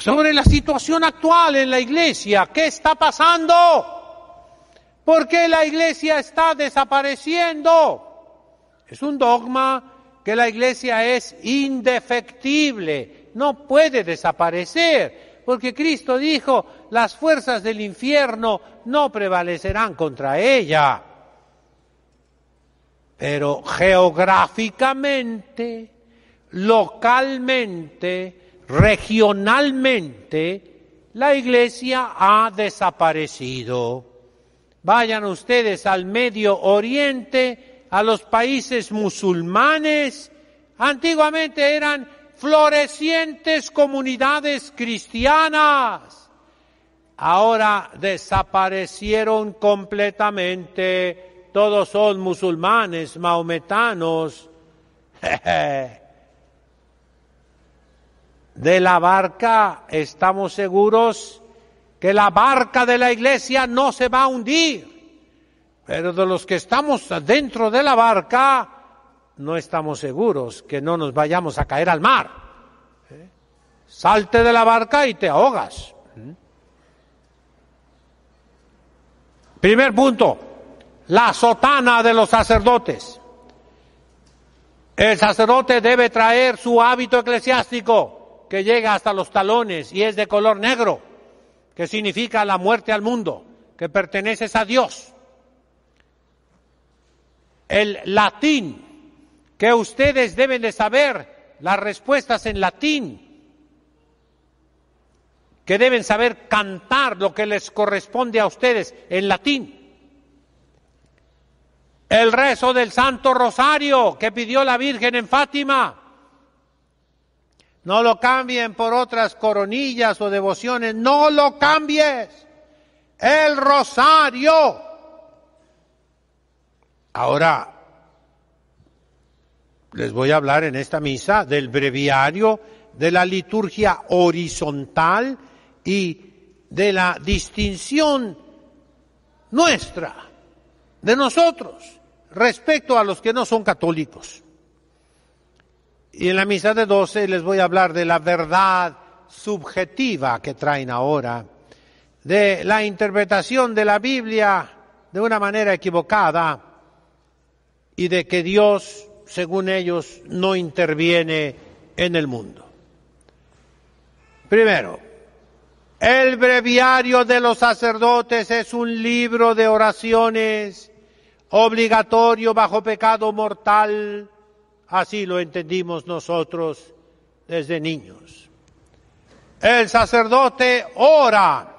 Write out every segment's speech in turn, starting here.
sobre la situación actual en la iglesia. ¿Qué está pasando? ¿Por qué la iglesia está desapareciendo? Es un dogma que la iglesia es indefectible, no puede desaparecer, porque Cristo dijo, las fuerzas del infierno no prevalecerán contra ella. Pero geográficamente, localmente, regionalmente la Iglesia ha desaparecido. Vayan ustedes al Medio Oriente, a los países musulmanes. Antiguamente eran florecientes comunidades cristianas. Ahora desaparecieron completamente. Todos son musulmanes, maometanos. de la barca, estamos seguros que la barca de la iglesia no se va a hundir, pero de los que estamos dentro de la barca, no estamos seguros que no nos vayamos a caer al mar. ¿Eh? Salte de la barca y te ahogas. ¿Mm? Primer punto, la sotana de los sacerdotes. El sacerdote debe traer su hábito eclesiástico que llega hasta los talones y es de color negro, que significa la muerte al mundo, que perteneces a Dios. El latín, que ustedes deben de saber las respuestas en latín, que deben saber cantar lo que les corresponde a ustedes en latín. El rezo del Santo Rosario que pidió la Virgen en Fátima, no lo cambien por otras coronillas o devociones. No lo cambies. El rosario. Ahora, les voy a hablar en esta misa del breviario, de la liturgia horizontal y de la distinción nuestra, de nosotros, respecto a los que no son católicos. Y en la misa de doce les voy a hablar de la verdad subjetiva que traen ahora, de la interpretación de la Biblia de una manera equivocada y de que Dios, según ellos, no interviene en el mundo. Primero, el breviario de los sacerdotes es un libro de oraciones obligatorio bajo pecado mortal Así lo entendimos nosotros desde niños. El sacerdote ora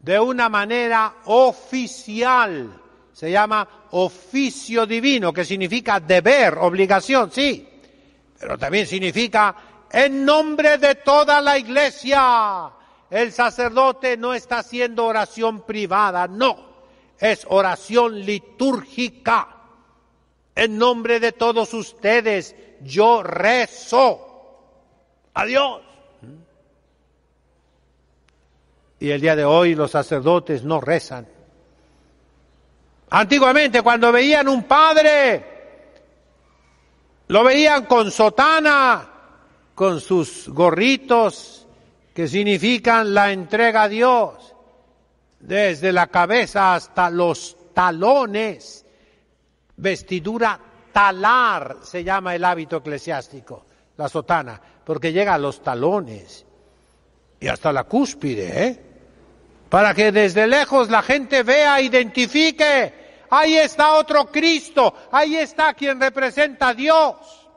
de una manera oficial, se llama oficio divino, que significa deber, obligación, sí, pero también significa en nombre de toda la iglesia. El sacerdote no está haciendo oración privada, no, es oración litúrgica en nombre de todos ustedes, yo rezo a Dios. Y el día de hoy los sacerdotes no rezan. Antiguamente cuando veían un padre, lo veían con sotana, con sus gorritos, que significan la entrega a Dios, desde la cabeza hasta los talones vestidura talar, se llama el hábito eclesiástico, la sotana, porque llega a los talones y hasta la cúspide, ¿eh? Para que desde lejos la gente vea, identifique, ahí está otro Cristo, ahí está quien representa a Dios.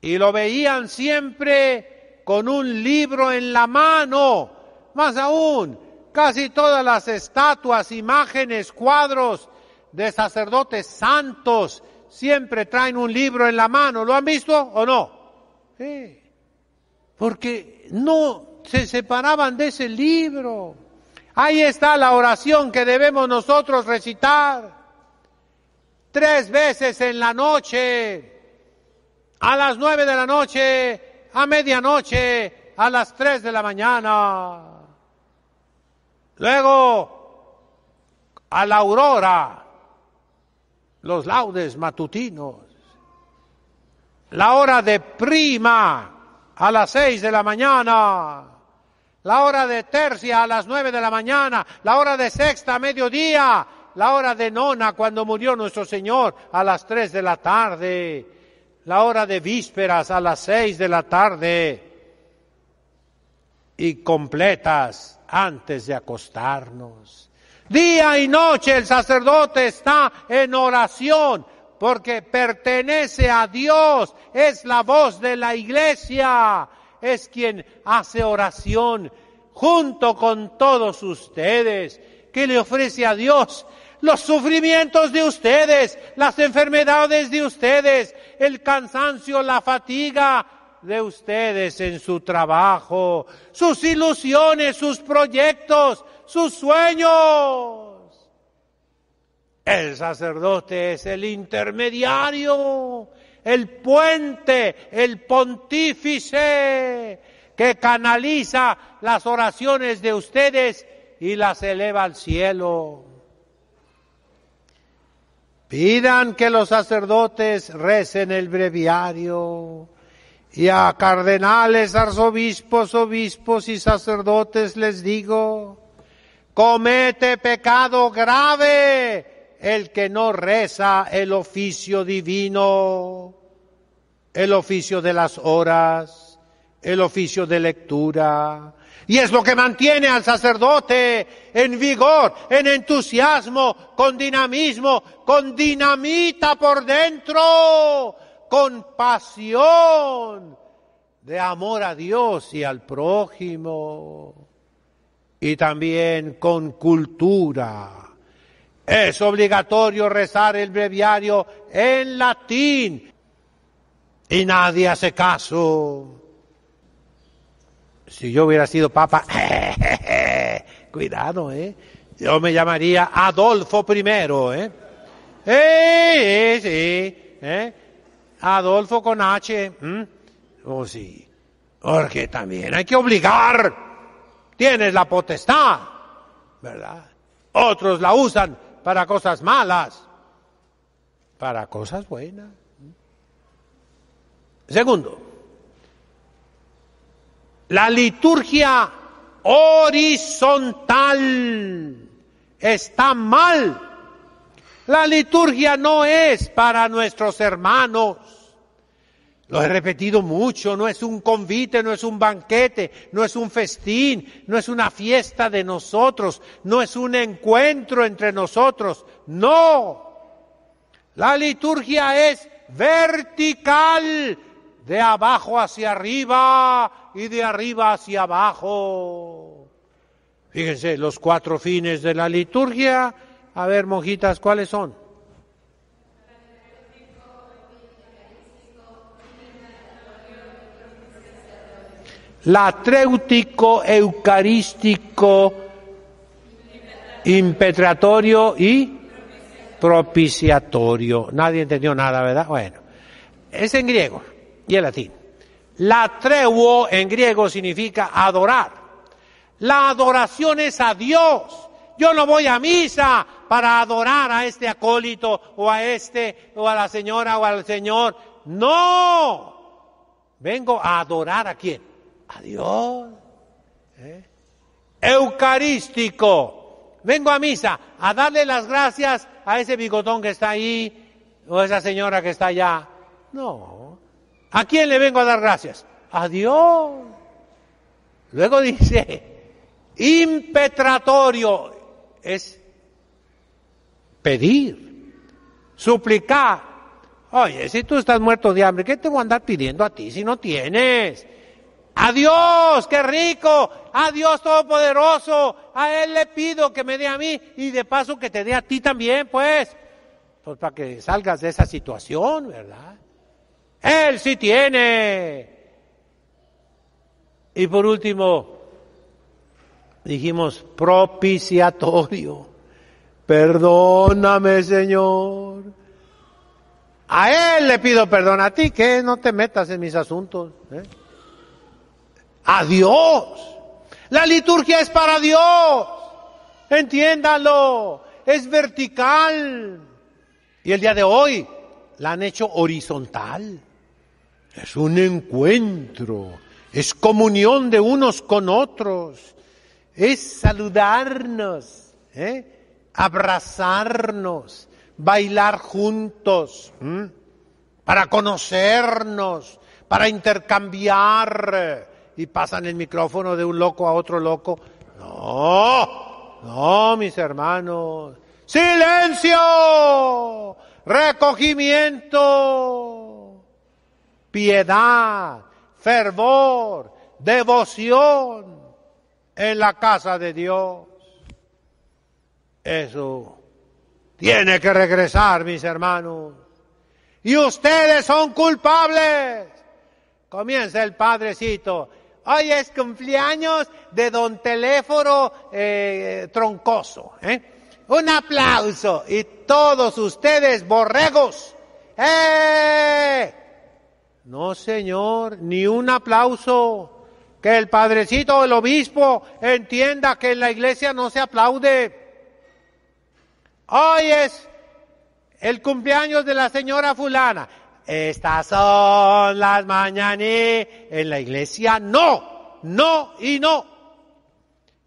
Y lo veían siempre con un libro en la mano, más aún, casi todas las estatuas, imágenes, cuadros de sacerdotes santos siempre traen un libro en la mano. ¿Lo han visto o no? Porque no se separaban de ese libro. Ahí está la oración que debemos nosotros recitar tres veces en la noche, a las nueve de la noche, a medianoche, a las tres de la mañana. Luego, a la aurora, los laudes matutinos, la hora de prima a las seis de la mañana, la hora de tercia a las nueve de la mañana, la hora de sexta a mediodía, la hora de nona cuando murió nuestro Señor a las tres de la tarde, la hora de vísperas a las seis de la tarde y completas antes de acostarnos. Día y noche el sacerdote está en oración porque pertenece a Dios, es la voz de la iglesia, es quien hace oración junto con todos ustedes, que le ofrece a Dios los sufrimientos de ustedes, las enfermedades de ustedes, el cansancio, la fatiga de ustedes en su trabajo, sus ilusiones, sus proyectos, sus sueños. El sacerdote es el intermediario, el puente, el pontífice que canaliza las oraciones de ustedes y las eleva al cielo. Pidan que los sacerdotes recen el breviario y a cardenales, arzobispos, obispos y sacerdotes les digo, comete pecado grave el que no reza el oficio divino, el oficio de las horas, el oficio de lectura. Y es lo que mantiene al sacerdote en vigor, en entusiasmo, con dinamismo, con dinamita por dentro, con pasión de amor a Dios y al prójimo y también con cultura. Es obligatorio rezar el breviario en latín y nadie hace caso. Si yo hubiera sido papa, cuidado, ¿eh? Yo me llamaría Adolfo I, ¿eh? ¡Eh, sí! ¿Eh? Adolfo con H, O Oh, sí. Porque también hay que obligar tienes la potestad, ¿verdad? Otros la usan para cosas malas, para cosas buenas. Segundo, la liturgia horizontal está mal. La liturgia no es para nuestros hermanos. Lo he repetido mucho, no es un convite, no es un banquete, no es un festín, no es una fiesta de nosotros, no es un encuentro entre nosotros, no. La liturgia es vertical, de abajo hacia arriba y de arriba hacia abajo. Fíjense, los cuatro fines de la liturgia, a ver, monjitas, ¿cuáles son? latréutico, eucarístico, impetratorio y propiciatorio. Nadie entendió nada, ¿verdad? Bueno, es en griego y en latín. Latreuo en griego significa adorar. La adoración es a Dios. Yo no voy a misa para adorar a este acólito o a este o a la señora o al señor. No. Vengo a adorar a quién? adiós ¿Eh? Eucarístico. Vengo a misa a darle las gracias a ese bigotón que está ahí o a esa señora que está allá. No. ¿A quién le vengo a dar gracias? A Dios. Luego dice, impetratorio es pedir, suplicar. Oye, si tú estás muerto de hambre, ¿qué te voy a andar pidiendo a ti si no tienes? ¡Adiós, qué rico, ¡Adiós, Todopoderoso, a Él le pido que me dé a mí y de paso que te dé a ti también, pues, pues para que salgas de esa situación, ¿verdad? Él sí tiene. Y por último, dijimos propiciatorio. Perdóname, Señor. A Él le pido perdón, a ti que no te metas en mis asuntos. ¿eh? a Dios. La liturgia es para Dios. Entiéndalo. Es vertical. Y el día de hoy la han hecho horizontal. Es un encuentro. Es comunión de unos con otros. Es saludarnos. ¿eh? Abrazarnos. Bailar juntos. Para conocernos. Para intercambiar y pasan el micrófono de un loco a otro loco. No, no, mis hermanos. Silencio, recogimiento, piedad, fervor, devoción en la casa de Dios. Eso tiene que regresar, mis hermanos. Y ustedes son culpables. Comienza el padrecito. Hoy es cumpleaños de don Teléforo eh, Troncoso. ¿eh? Un aplauso y todos ustedes borregos. ¡Eh! No, señor, ni un aplauso. Que el padrecito del obispo entienda que en la iglesia no se aplaude. Hoy es el cumpleaños de la señora fulana. Estas son las mañanas en la iglesia. No, no y no.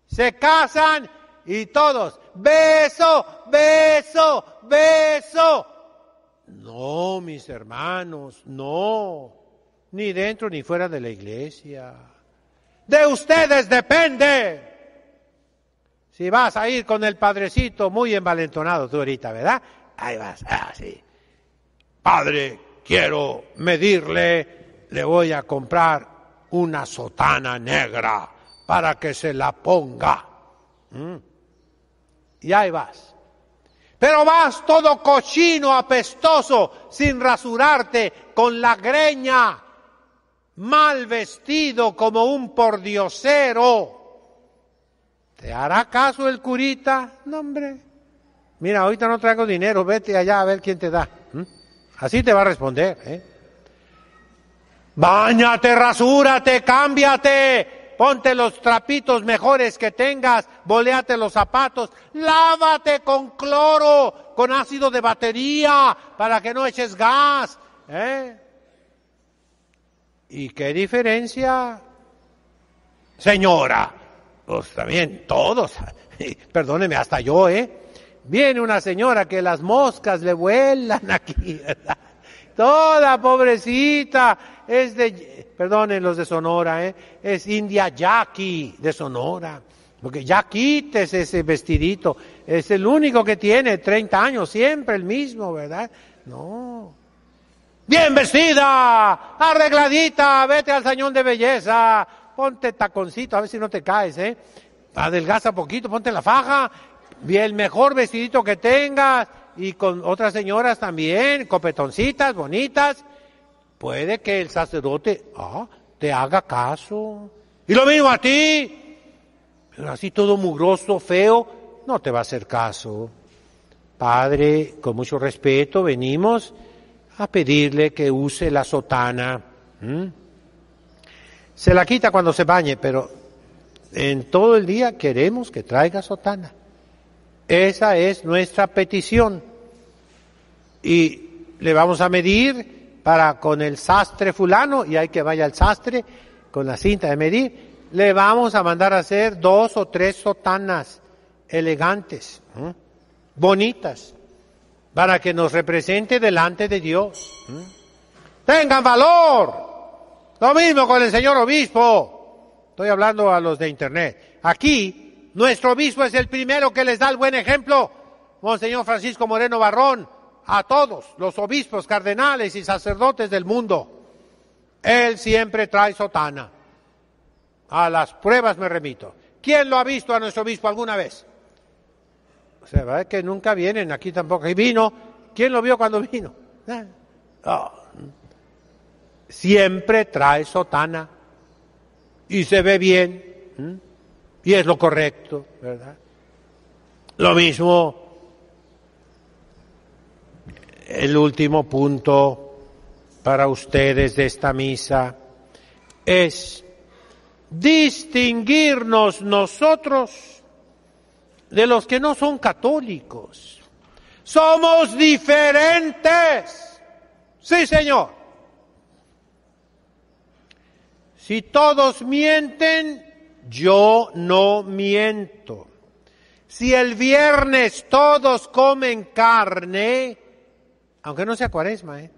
Se casan y todos, beso, beso, beso. No, mis hermanos, no. Ni dentro ni fuera de la iglesia. De ustedes depende. Si vas a ir con el padrecito muy envalentonado tú ahorita, ¿verdad? Ahí vas, así. Ah, sí. Padre, quiero medirle, le voy a comprar una sotana negra para que se la ponga. ¿Mm? Y ahí vas. Pero vas todo cochino, apestoso, sin rasurarte, con la greña, mal vestido como un pordiosero. ¿Te hará caso el curita? No, hombre. Mira, ahorita no traigo dinero, vete allá a ver quién te da. Así te va a responder. ¿eh? Báñate, rasúrate, cámbiate, ponte los trapitos mejores que tengas, voléate los zapatos, lávate con cloro, con ácido de batería, para que no eches gas. ¿eh? ¿Y qué diferencia? Señora, pues también todos, perdóneme, hasta yo, ¿eh? Viene una señora que las moscas le vuelan aquí, ¿verdad? Toda pobrecita, es de, perdonen los de Sonora, ¿eh? es India Jackie de Sonora. Porque ya quites ese vestidito, es el único que tiene 30 años, siempre el mismo, ¿verdad? No. Bien vestida, arregladita, vete al sañón de belleza, ponte taconcito, a ver si no te caes, ¿eh? Adelgaza poquito, ponte la faja el mejor vestidito que tengas, y con otras señoras también, copetoncitas, bonitas, puede que el sacerdote ah, te haga caso. Y lo mismo a ti, pero así todo mugroso, feo, no te va a hacer caso. Padre, con mucho respeto, venimos a pedirle que use la sotana. Se la quita cuando se bañe, pero en todo el día queremos que traiga sotana. Esa es nuestra petición. Y le vamos a medir para con el sastre fulano, y hay que vaya al sastre con la cinta de medir, le vamos a mandar a hacer dos o tres sotanas elegantes, bonitas, para que nos represente delante de Dios. Tengan valor. Lo mismo con el señor obispo. Estoy hablando a los de internet. Aquí nuestro obispo es el primero que les da el buen ejemplo, Monseñor Francisco Moreno Barrón, a todos los obispos, cardenales y sacerdotes del mundo. Él siempre trae sotana. A las pruebas me remito. ¿Quién lo ha visto a nuestro obispo alguna vez? Se ve que nunca vienen aquí tampoco. Y vino, ¿quién lo vio cuando vino? Ah. Ah. Siempre trae sotana y se ve bien. ¿Mm? y es lo correcto, ¿verdad? Lo mismo el último punto para ustedes de esta misa es distinguirnos nosotros de los que no son católicos. Somos diferentes. Sí, Señor. Si todos mienten, yo no miento. Si el viernes todos comen carne, aunque no sea cuaresma, ¿eh?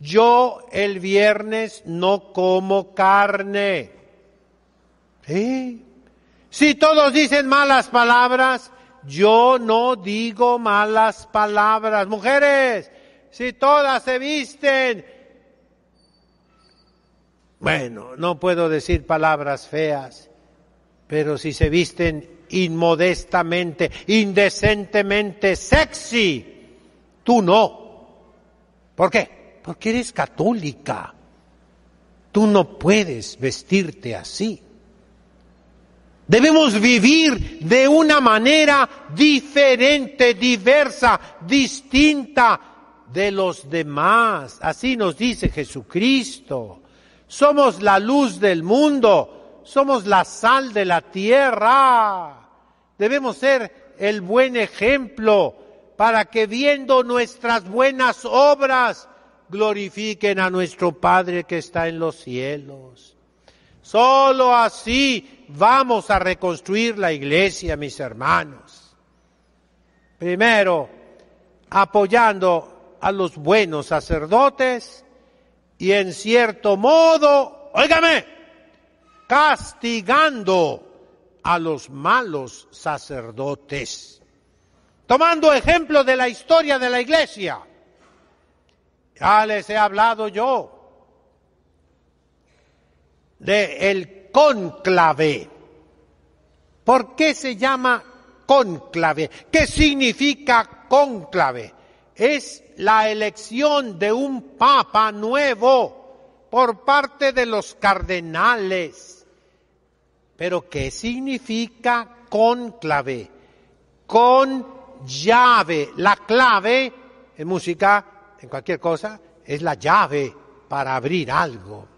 yo el viernes no como carne. Si todos dicen malas palabras, yo no digo malas palabras. Mujeres, si todas se visten bueno, no puedo decir palabras feas, pero si se visten inmodestamente, indecentemente, sexy, tú no. ¿Por qué? Porque eres católica. Tú no puedes vestirte así. Debemos vivir de una manera diferente, diversa, distinta de los demás. Así nos dice Jesucristo somos la luz del mundo, somos la sal de la tierra. Debemos ser el buen ejemplo para que viendo nuestras buenas obras glorifiquen a nuestro Padre que está en los cielos. Solo así vamos a reconstruir la iglesia, mis hermanos. Primero, apoyando a los buenos sacerdotes, y en cierto modo, óigame, castigando a los malos sacerdotes. Tomando ejemplo de la historia de la iglesia, ya les he hablado yo de el cónclave. ¿Por qué se llama cónclave? ¿Qué significa cónclave? es la elección de un papa nuevo por parte de los cardenales. Pero ¿qué significa conclave? Con llave. La clave en música, en cualquier cosa, es la llave para abrir algo.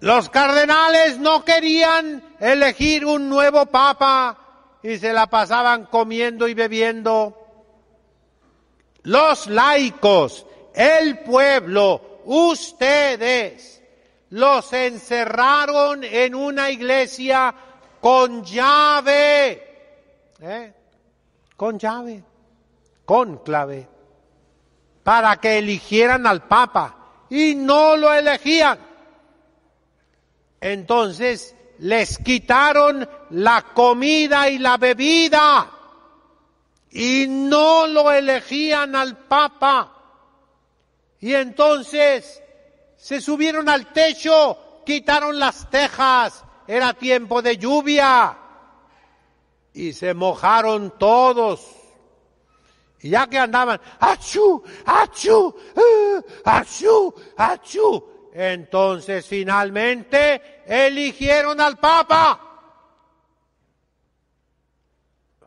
Los cardenales no querían elegir un nuevo papa y se la pasaban comiendo y bebiendo los laicos, el pueblo, ustedes, los encerraron en una iglesia con llave, ¿eh? con llave, con clave, para que eligieran al Papa y no lo elegían. Entonces les quitaron la comida y la bebida y no lo elegían al Papa. Y entonces se subieron al techo, quitaron las tejas, era tiempo de lluvia y se mojaron todos. Y ya que andaban, achú, achú, ¡Ah! achú, achú, entonces finalmente eligieron al Papa.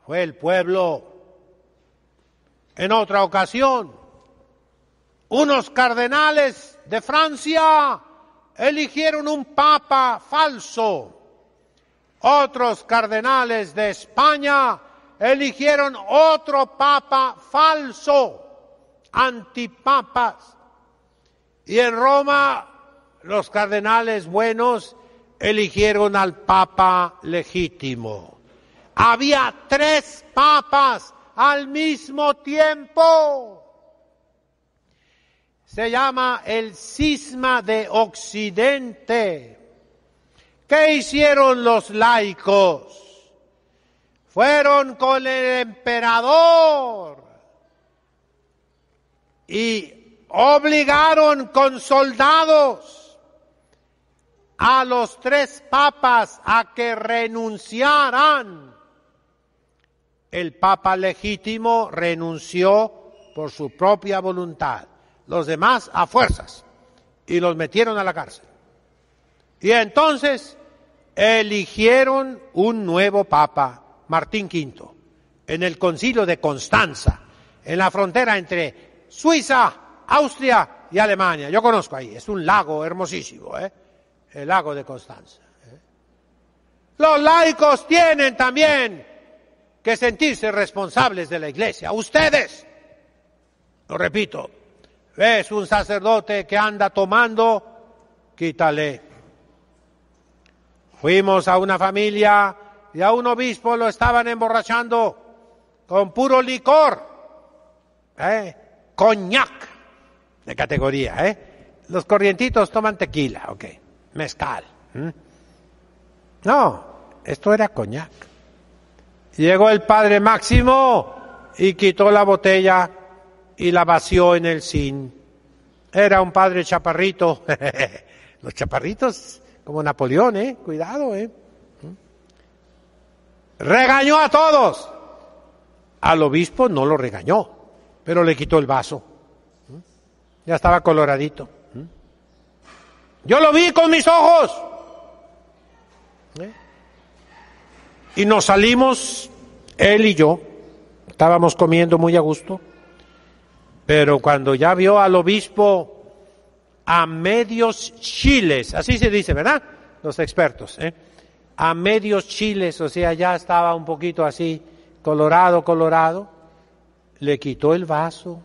Fue el pueblo en otra ocasión, unos cardenales de Francia eligieron un papa falso, otros cardenales de España eligieron otro papa falso, antipapas. Y en Roma los cardenales buenos eligieron al papa legítimo. Había tres papas al mismo tiempo. Se llama el cisma de Occidente. ¿Qué hicieron los laicos? Fueron con el emperador y obligaron con soldados a los tres papas a que renunciaran el Papa legítimo renunció por su propia voluntad, los demás a fuerzas, y los metieron a la cárcel. Y entonces eligieron un nuevo Papa, Martín V, en el concilio de Constanza, en la frontera entre Suiza, Austria y Alemania. Yo conozco ahí, es un lago hermosísimo, ¿eh? el lago de Constanza. ¿eh? Los laicos tienen también que sentirse responsables de la iglesia. Ustedes, lo repito, ves un sacerdote que anda tomando, quítale. Fuimos a una familia y a un obispo lo estaban emborrachando con puro licor, ¿eh? coñac de categoría. ¿eh? Los corrientitos toman tequila, ok, mezcal. No, esto era coñac. Llegó el padre Máximo y quitó la botella y la vació en el sin. Era un padre chaparrito. Los chaparritos, como Napoleón, ¿eh? Cuidado, ¿eh? ¿Mm? Regañó a todos. Al obispo no lo regañó, pero le quitó el vaso. ¿Mm? Ya estaba coloradito. ¿Mm? Yo lo vi con mis ojos. ¿Eh? Y nos salimos, él y yo, estábamos comiendo muy a gusto, pero cuando ya vio al obispo a medios chiles, así se dice, ¿verdad? Los expertos, ¿eh? A medios chiles, o sea, ya estaba un poquito así, colorado, colorado, le quitó el vaso,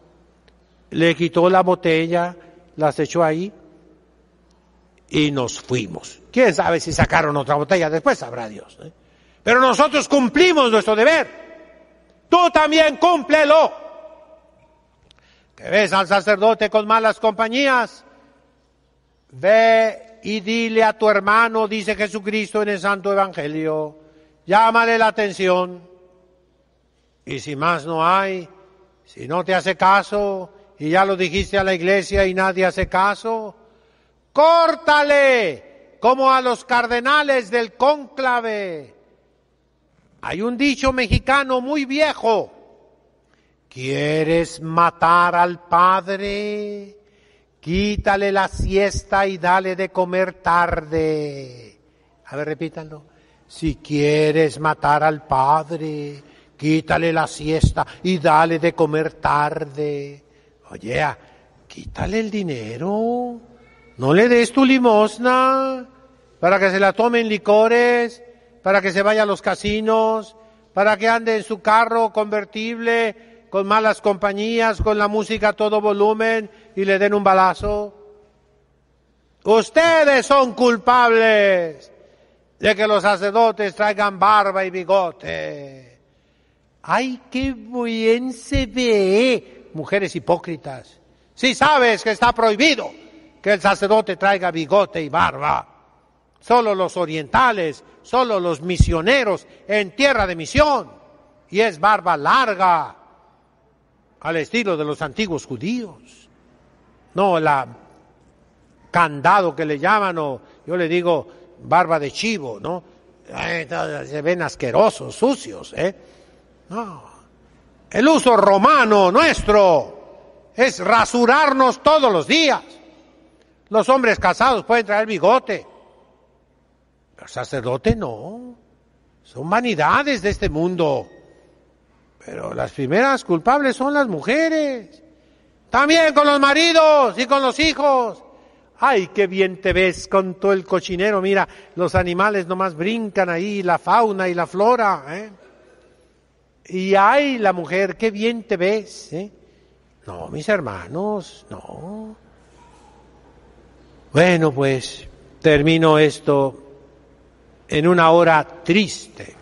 le quitó la botella, las echó ahí y nos fuimos. ¿Quién sabe si sacaron otra botella? Después sabrá Dios. ¿eh? Pero nosotros cumplimos nuestro deber. Tú también cúmplelo. Que ves al sacerdote con malas compañías. Ve y dile a tu hermano, dice Jesucristo en el Santo Evangelio. Llámale la atención. Y si más no hay, si no te hace caso, y ya lo dijiste a la iglesia y nadie hace caso, córtale como a los cardenales del cónclave hay un dicho mexicano muy viejo. ¿Quieres matar al padre? Quítale la siesta y dale de comer tarde. A ver, repítalo. Si quieres matar al padre, quítale la siesta y dale de comer tarde. Oye, ah, quítale el dinero. No le des tu limosna para que se la tomen licores para que se vaya a los casinos, para que ande en su carro convertible, con malas compañías, con la música a todo volumen y le den un balazo. Ustedes son culpables de que los sacerdotes traigan barba y bigote. ¡Ay, qué bien se ve! Mujeres hipócritas. Si sabes que está prohibido que el sacerdote traiga bigote y barba. Solo los orientales solo los misioneros en tierra de misión. Y es barba larga, al estilo de los antiguos judíos. No, la candado que le llaman, o yo le digo barba de chivo, ¿no? Se ven asquerosos, sucios, ¿eh? No. El uso romano nuestro es rasurarnos todos los días. Los hombres casados pueden traer bigote sacerdotes sacerdote no. Son vanidades de este mundo. Pero las primeras culpables son las mujeres. También con los maridos y con los hijos. Ay, qué bien te ves con todo el cochinero. Mira, los animales nomás brincan ahí, la fauna y la flora. ¿eh? Y ay, la mujer, qué bien te ves. ¿eh? No, mis hermanos, no. Bueno, pues termino esto en una hora triste,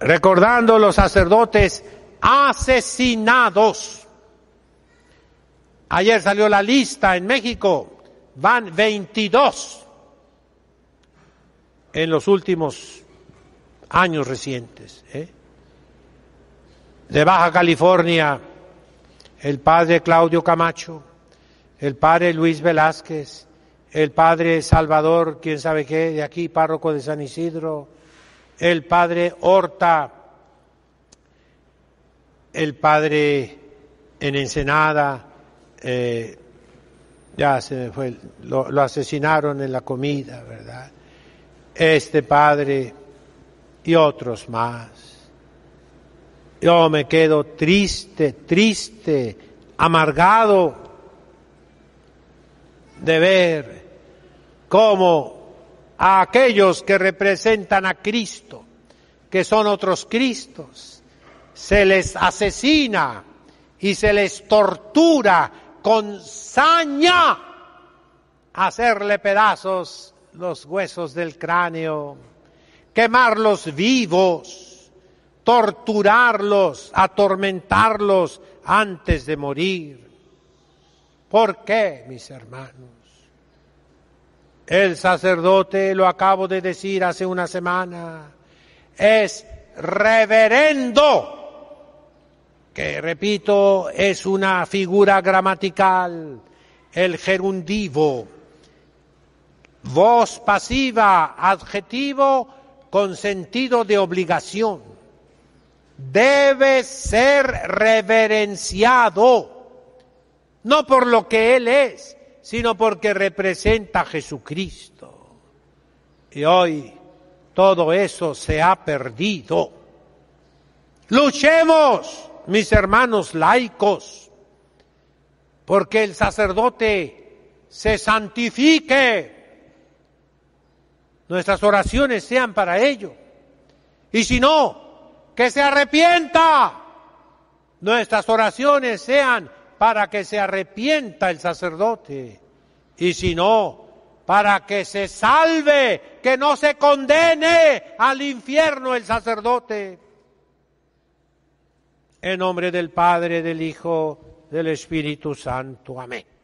recordando los sacerdotes asesinados. Ayer salió la lista en México, van 22 en los últimos años recientes. ¿eh? De Baja California, el padre Claudio Camacho, el padre Luis Velázquez, el padre Salvador, quién sabe qué, de aquí, párroco de San Isidro, el padre Horta, el padre en Ensenada, eh, ya se me fue, lo, asesinaron en la comida, ¿verdad? Este padre y otros más. Yo me quedo triste, triste, amargado de ver cómo a aquellos que representan a Cristo, que son otros Cristos, se les asesina y se les tortura con saña hacerle pedazos los huesos del cráneo, quemarlos vivos, torturarlos, atormentarlos antes de morir. ¿Por qué, mis hermanos? El sacerdote, lo acabo de decir hace una semana, es reverendo, que repito, es una figura gramatical, el gerundivo. Voz pasiva, adjetivo con sentido de obligación. Debe ser reverenciado no por lo que Él es, sino porque representa a Jesucristo. Y hoy todo eso se ha perdido. Luchemos, mis hermanos laicos, porque el sacerdote se santifique. Nuestras oraciones sean para ello. Y si no, que se arrepienta. Nuestras oraciones sean para que se arrepienta el sacerdote, y si no, para que se salve, que no se condene al infierno el sacerdote. En nombre del Padre, del Hijo, del Espíritu Santo. Amén.